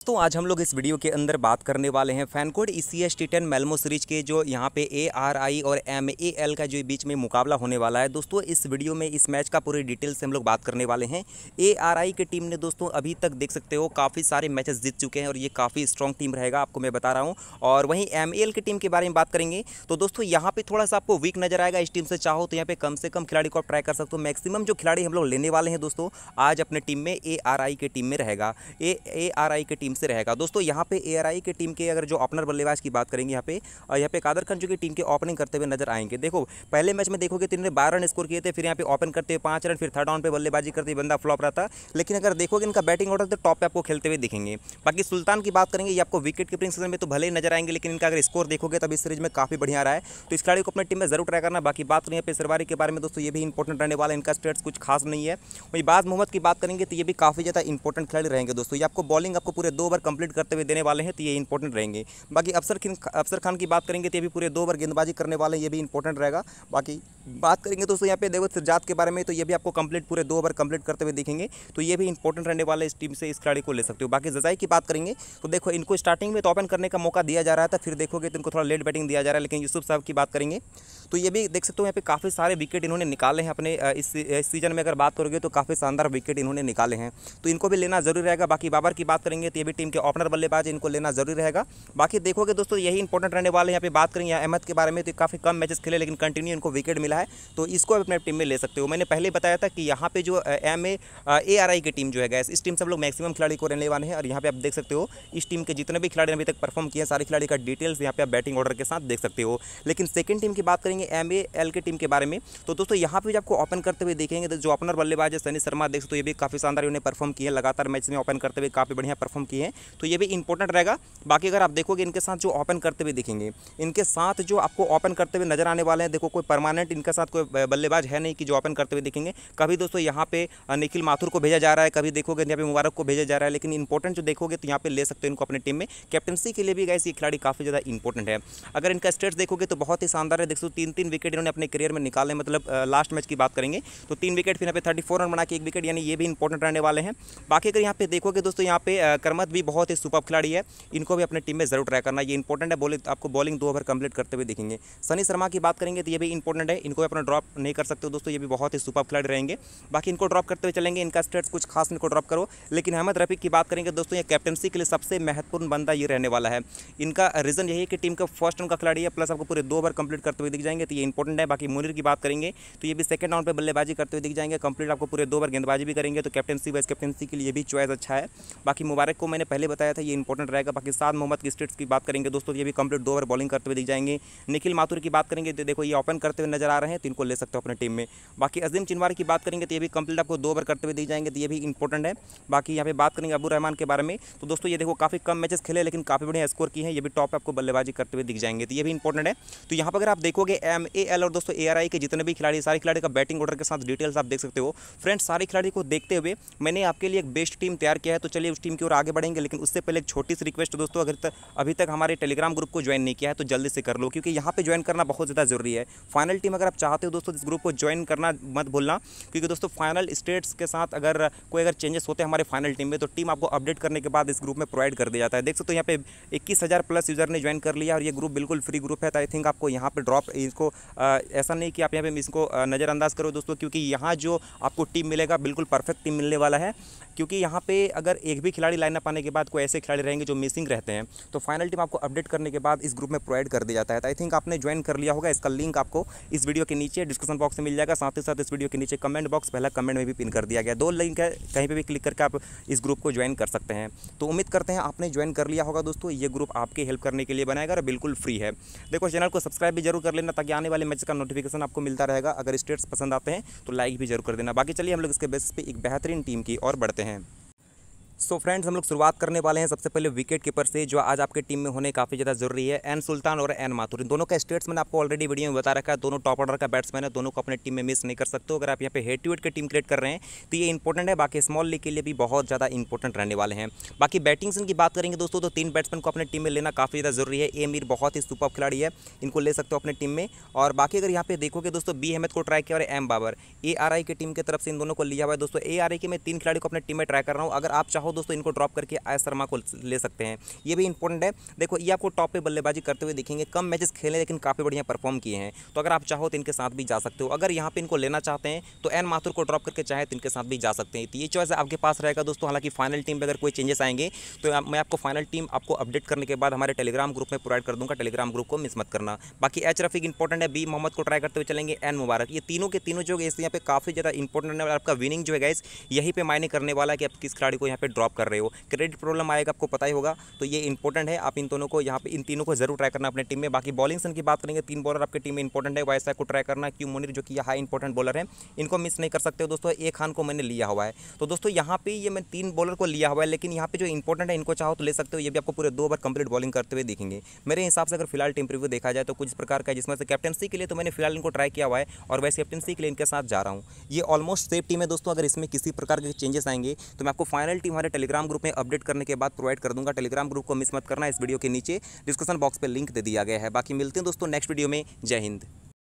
दोस्तों आज हम लोग इस वीडियो के अंदर बात करने वाले हैं FanCode E C S T ten Malmo series के जो यहाँ पे ए आर आई और एम ए एल का जो बीच में मुकाबला होने वाला है दोस्तों इस वीडियो में इस मैच का पूरी डिटेल से हम लोग बात करने वाले हैं ए आर आई की टीम ने दोस्तों अभी तक देख सकते हो काफ़ी सारे मैचेस जीत चुके हैं और ये काफ़ी स्ट्रॉन्ग टीम रहेगा आपको मैं बता रहा हूँ और वहीं एम ए एल की टीम के बारे में बात करेंगे तो दोस्तों यहाँ पर थोड़ा सा आपको वीक नजर आएगा इस टीम से चाहो तो यहाँ पर कम से कम खिलाड़ी को आप ट्राई कर सकते हो मैक्सिमम जो खिलाड़ी हम लोग लेने वाले हैं दोस्तों आज अपने टीम में ए आर आई की टीम में रहेगा ए आर आई की टीम से रहेगा दोस्तों यहाँ पे एआरआई की टीम के अगर जो ओपनर बल्लेबाज की बात करेंगे यहाँ पे यहाँ पे कादर खान जो की टीम के ओपनिंग करते हुए नजर आएंगे देखो पहले मैच में देखोगे तीन तो बारह रन स्कोर किए थे फिर यहाँ पे ओपन करते हुए पाँच रन फिर थर्ड राउंड पर बल्लेबाजी करते हुए बंदा फ्लॉप रहा था लेकिन अगर देखोगे इनका बैटिंग ऑर्डर तो टॉप पर आपको खेलते हुए दिखेंगे बाकी सुल्तान की बात करेंगे ये आपको विकेट कीपिंग सीजन में तो भले ही नजर आएंगे लेकिन इनका अगर स्कोर देखोगे तब इस सीरीज में काफी बढ़िया रहा है तो इस खिलाड़ी को अपने टीम में जरूर ट्राई करना बाकी बात करें पेशरवारी के बारे में दोस्तों ये भी इंपॉर्टेंट रहने वाला इनका स्टेट्स कुछ खास नहीं है वहीं बाज मोहम्मद की बात करेंगे तो ये भी काफी ज़्यादा इंपॉर्टेंट खिलाड़ी रहेंगे दोस्तों ये आपको बॉलिंग आपको पूरे दो ओवर कंप्लीट करते हुए देने वाले हैं तो ये इंपॉर्टेंट रहेंगे बाकी अफसर अफसर खान की बात करेंगे तो ये भी पूरे दो ओवर गेंदबाजी करने वाले हैं ये भी इंपॉर्टेंट रहेगा बाकी बात करेंगे दोस्तों यहाँ पे देखो सिरजात के बारे में तो ये भी आपको कंप्लीट पूरे दो ओवर कंप्लीट करते हुए देखेंगे तो ये भी इंपॉर्टेंट रहने वाला इस टीम से इस खिलाड़ी को ले सकते हो बाकी जजाई की बात करेंगे तो देखो इनको स्टार्टिंग में तो ओपन करने का मौका दिया जा रहा था फिर देखोगे तो इनको थोड़ा लेट बैटिंग दिया जा रहा है लेकिन यूसुफ साहब की बात करेंगे तो ये भी देख सकते हो यहाँ पे काफ़ी सारे विकेट इन्होंने निकाले हैं अपने इस सीजन में अगर बात करोगे तो काफ़ी शानदार विकेट इन्होंने निकाले हैं तो इनको भी लेना जरूरी रहेगा बाकी बाबर की बात करेंगे तो ये भी टीम के ओपनर बल्लेबाज इनको लेना जरूरी रहेगा बाकी देखोगे दोस्तों यही इंपॉर्टेंट रहने वाले यहाँ पे बात करेंगे अहमद के बारे में तो काफ़ी कम मैचेस खेले लेकिन कंटिन्यू इनको विकेट मिला रहा है तो इसको आप अपने टीम में ले सकते हो मैंने पहले बताया था कि यहाँ पे जो M A A R I की टीम जो है गैस इस टीम से हम लोग मैक्सिमम खिलाड़ी को रहने वाले हैं और यहाँ पे आप देख सकते हो इस टीम के जितने भी खिलाड़ी अभी तक परफॉर्म किया सारे खिलाड़ी का डिटेल्स यहाँ पे आप बैटिंग ऑर्डर के साथ देख सकते हो लेकिन सेकेंड टीम की बात करेंगे एम ए एल के टीम के बारे में तो दोस्तों यहाँ पर आपको ओपन करते हुए देखेंगे तो जो ओपनर बल्लेबाज है सनी शर्मा देख सकते हो ये भी काफ़ी शानदार उन्हें परफॉर्म किए लगातार मैच में ओपन करते हुए काफ़ी बढ़िया परफॉर्म किए हैं तो ये भी इंपॉर्टेंट रहेगा बाकी अगर आप देखोगे इनके साथ जो ओपन करते हुए दिखेंगे इनके साथ जो आपको ओपन करते हुए नजर आने वाले हैं देखो कोई परमानेंट इनके इनका साथ कोई बल्लेबाज है नहीं कि जो ओपन करते हुए देखेंगे कभी दोस्तों यहाँ पे निखिल माथुर को भेजा जा रहा है कभी देखोगे यहाँ पे मुबारक को भेजा जा रहा है लेकिन इंपॉर्टेंट जो देखोगे तो यहाँ पे ले सकते हो इनको अपनी टीम में कैप्टनसी के लिए भी गए ये खिलाड़ी काफ़ी ज़्यादा इंपॉर्टेंट है अगर इनका स्टेट्स देखोगे तो बहुत ही शानदार है सो तीन तीन विकेट इन्होंने अपने करियर में निकाले मतलब लास्ट मैच की बात करेंगे तो तीन विकेट फिर यहाँ पे थर्टी रन बना के एक विकेट यानी ये भी इंपॉर्टेंट रहने वाले हैं बाकी अगर यहाँ पे देखोगे दोस्तों यहाँ पे करमत भी बहुत ही सुपर खिलाड़ी है इनको भी अपने टीम में जरूर ट्राई करना ये इंपॉर्टेंट है बोले आपको बॉलिंग दो ओवर कंप्लीट करते हुए देखेंगे सनी शर्मा की बात करेंगे तो ये भी इंपॉर्टेंट है इनको अपना ड्रॉप नहीं कर सकते हो दोस्तों ये भी बहुत ही सुपर फ्लड रहेंगे बाकी इनको ड्रॉप करते हुए चलेंगे इनका स्टेट्स कुछ खास इनको ड्रॉप करो लेकिन अहमद रफ़ी की बात करेंगे दोस्तों ये कैप्टनसी के लिए सबसे महत्वपूर्ण बंदा ये रहने वाला है इनका रीज़न यही है कि टीम का फर्स्ट राउंड का खिलाड़ी है प्लस आपको पूरे दो ओवर कंप्लीट करते हुए दिख जाएंगे तो ये इंपॉर्टेंट है बाकी मुनिर की बात करेंगे तो ये भी सेकंड राउंड पर बल्लेबाजी करते हुए दिख जाएंगे कंप्लीट आपको पूरे दो ओवर गेंदबाजी भी करेंगे तो कैप्टनसी वाइस कैप्टनसी के लिए भी चॉइस अच्छा है बाकी मुबारक को मैंने पहले बताया था ये इंपॉर्टेंट रहेगा बाकी साद मोहम्मद की स्टेट्स की बात करेंगे दोस्तों तो ये भी कंप्लीट दो ओवर बॉलिंग करते हुए दिख जाएंगे निखिल माथुर की बात करेंगे तो देखो ये ओपन करते हुए नजर आ रहे रहे हैं तो इनको ले सकते हो अपने टीम में बाकी अजीम चिनवार की बात करेंगे तो ये भी कंप्लीट आपको दो ओवर करते हुए दी जाएंगे तो ये भी इंपॉर्टेंट है बाकी यहाँ पे बात करेंगे अबू रहमान के बारे में तो दोस्तों ये देखो काफ़ी कम मैचेस खेले लेकिन काफ़ी बढ़िया स्कोर की है ये भी टॉप आपको बल्लेबाजी करते हुए दिख जाएंगे तो ये भी इंपॉर्टेंट है तो यहाँ पर अगर आप देखोगे एम ए एल और दोस्तों ए आर आई के जितने भी खिलाड़ी सारे खिलाड़ी का बैटिंग ऑर्डर के साथ डिटेल्स आप देख सकते हो फ्रेंड्स सारे खिलाड़ी को देखते हुए मैंने आपके लिए एक बेस्ट टीम तैयार किया है तो चलिए उस टीम की ओर आगे बढ़ेंगे लेकिन उससे पहले एक छोटी सी रिक्वेस्ट दोस्तों अगर तक अभी तक हमारे टेलीग्राम ग्रुप को ज्वाइन नहीं किया है तो जल्दी से कर लो क्योंकि यहाँ पर ज्वाइन करना बहुत ज़्यादा जरूरी है फाइनल टीम अगर अगर आप चाहते हो दोस्तों इस ग्रुप को ज्वाइन करना मत भूलना क्योंकि दोस्तों फाइनल स्टेट्स के साथ अगर कोई अगर चेंजेस होते हैं हमारे फाइनल टीम में तो टीम आपको अपडेट करने के बाद इस ग्रुप में प्रोवाइड कर दिया जाता है देख सकते हो तो यहाँ पे इक्कीस हज़ार प्लस यूज़र ने ज्वाइन कर लिया और ये ग्रुप बिल्कुल फ्री ग्रुप है तो आई थिंक आपको यहाँ पर ड्रॉप इसको ऐसा नहीं कि आप यहाँ पर इसको नज़रअंदाज करो दोस्तों क्योंकि यहाँ जो आपको टीम मिलेगा बिल्कुल परफेक्ट टीम मिलने वाला है क्योंकि यहाँ पे अगर एक भी खिलाड़ी लाइन अप आने के बाद कोई ऐसे खिलाड़ी रहेंगे जो मिसिंग रहते हैं तो फाइनल टीम आपको अपडेट करने के बाद इस ग्रुप में प्रोवाइड कर दिया जाता है तो आई थिंक आपने ज्वाइन कर लिया होगा इसका लिंक आपको इस वीडियो वीडियो के नीचे डिस्क्रिप्शन बॉक्स में मिल जाएगा साथ ही साथ इस वीडियो के नीचे कमेंट बॉक्स पहला कमेंट में भी पिन कर दिया गया दो लिंक है कहीं पर भी क्लिक करके आप इस ग्रुप को ज्वाइन कर सकते हैं तो उम्मीद करते हैं आपने ज्वाइन कर लिया होगा दोस्तों ये ग्रुप आपकी हेल्प करने के लिए बनाएगा और बिल्कुल फ्री है देखो चैनल को सब्सक्राइब भी जरूर कर लेना ताकि आने वाले मैच का नोटिफिकेशन आपको मिलता रहेगा अगर स्टेट्स पसंद आते हैं तो लाइक भी जरूर कर देना बाकी चलिए हम लोग इसके बेस पे एक बेहतरीन टीम की और बढ़ते हैं सो so फ्रेंड्स हम लोग शुरुआत करने वाले हैं सबसे पहले विकेट कीपर से जो आज आपके टीम में होने काफ़ी ज़्यादा जरूरी है एन सुल्तान और एन माथुर दोनों का स्टेट्स मैंने आपको ऑलरेडी वीडियो में बता रखा है दोनों टॉप ऑर्डर का बैट्समैन है दोनों को अपने टीम में मिस नहीं कर सकते अगर आप यहाँ पे हेड टू हेड की टीम क्रिएट कर रहे हैं तो ये इंपॉर्टेंट है बाकी स्मॉल लीग के लिए भी बहुत ज़्यादा इंपॉर्टेंट रहने वाले हैं बाकी बैटिंग से इनकी बात करेंगे दोस्तों तो तीन बैट्समैन को अपने टीम में लेना काफ़ी ज़्यादा जरूरी है ए मीर बहुत ही सुपर खिलाड़ी है इनको ले सकते हो अपने टीम में और बाकी अगर यहाँ पे देखोगे दोस्तों बी अहमद को ट्राई किया और M Babar A R I की टीम की तरफ से इन दोनों को लिया हुआ है दोस्तों ए आर आई के मैं तीन खिलाड़ी को अपने टीम में ट्राई कर रहा हूँ अगर आप चाहो चाहो दोस्तों इनको ड्रॉप करके आय शर्मा को ले सकते हैं ये भी इंपॉर्टेंट है देखो ये आपको टॉप पर बल्लेबाजी करते हुए दिखेंगे कम मैचेस खेले लेकिन काफ़ी बढ़िया परफॉर्म किए हैं तो अगर आप चाहो तो इनके साथ भी जा सकते हो अगर यहाँ पर इनको लेना चाहते हैं तो एन माथुर को ड्रॉप करके चाहे तो इनके साथ भी जा सकते हैं तो ये चॉइस आपके पास रहेगा दोस्तों हालांकि फाइनल टीम में अगर कोई चेंजेस आएंगे तो मैं आपको फाइनल टीम आपको अपडेट करने के बाद हमारे टेलीग्राम ग्रुप में प्रोवाइड कर दूंगा टेलीग्राम ग्रुप को मिस मत करना बाकी एच रफिक इंपॉर्टेंट है बी मोहम्मद को ट्राई करते हुए चलेंगे एन मुबारक ये तीनों के तीनों जो है यहाँ पे काफ़ी ज़्यादा इंपॉर्टेंट है आपका विनिंग जो है गाइस यहीं पे मायने करने वाला है कि आप किस खिलाड़ी को यहाँ पे ड्रॉप कर रहे हो क्रेडिट प्रॉब्लम आएगा आपको पता ही होगा तो ये इंपॉर्टेंट है आप इन दोनों को यहाँ पे इन तीनों को जरूर ट्राई करना अपने टीम में बाकी बॉलिंग सन की बात करेंगे तीन बॉलर आपकी टीम में इंपॉर्टेंट है वैसा को ट्राई करना क्यों मुनिर जो कि हाई इंपॉर्टेंट बॉलर है इनको मिस नहीं कर सकते हो दोस्तों ए खान को मैंने लिया हुआ है तो दोस्तों यहाँ पर ये मैं तीन बॉलर को लिया हुआ है लेकिन यहाँ पे जो इंपॉर्टेंट है इनको चाहो तो ले सकते हो ये भी आपको पूरे दो बार कंप्लीट बॉलिंग करते हुए देखेंगे मेरे हिसाब से अगर फिलहाल टीम प्रिव्यू देखा जाए तो कुछ प्रकार का जिसमें से कैप्टनसी के लिए तो मैंने फिलहाल इनको ट्राई किया हुआ है और वैसे कैप्टनसी के लिए इनके साथ जा रहा हूँ ये ऑलमोस्ट सेफ टीम है दोस्तों अगर इसमें किसी प्रकार के चेंजेस आएंगे तो मैं आपको फाइनल टीम हमारे हमारे टेलीग्राम ग्रुप में अपडेट करने के बाद प्रोवाइड कर दूंगा टेलीग्राम ग्रुप को मिस मत करना इस वीडियो के नीचे डिस्क्रिप्शन बॉक्स पर लिंक दे दिया गया है बाकी मिलते हैं दोस्तों नेक्स्ट वीडियो में जय हिंद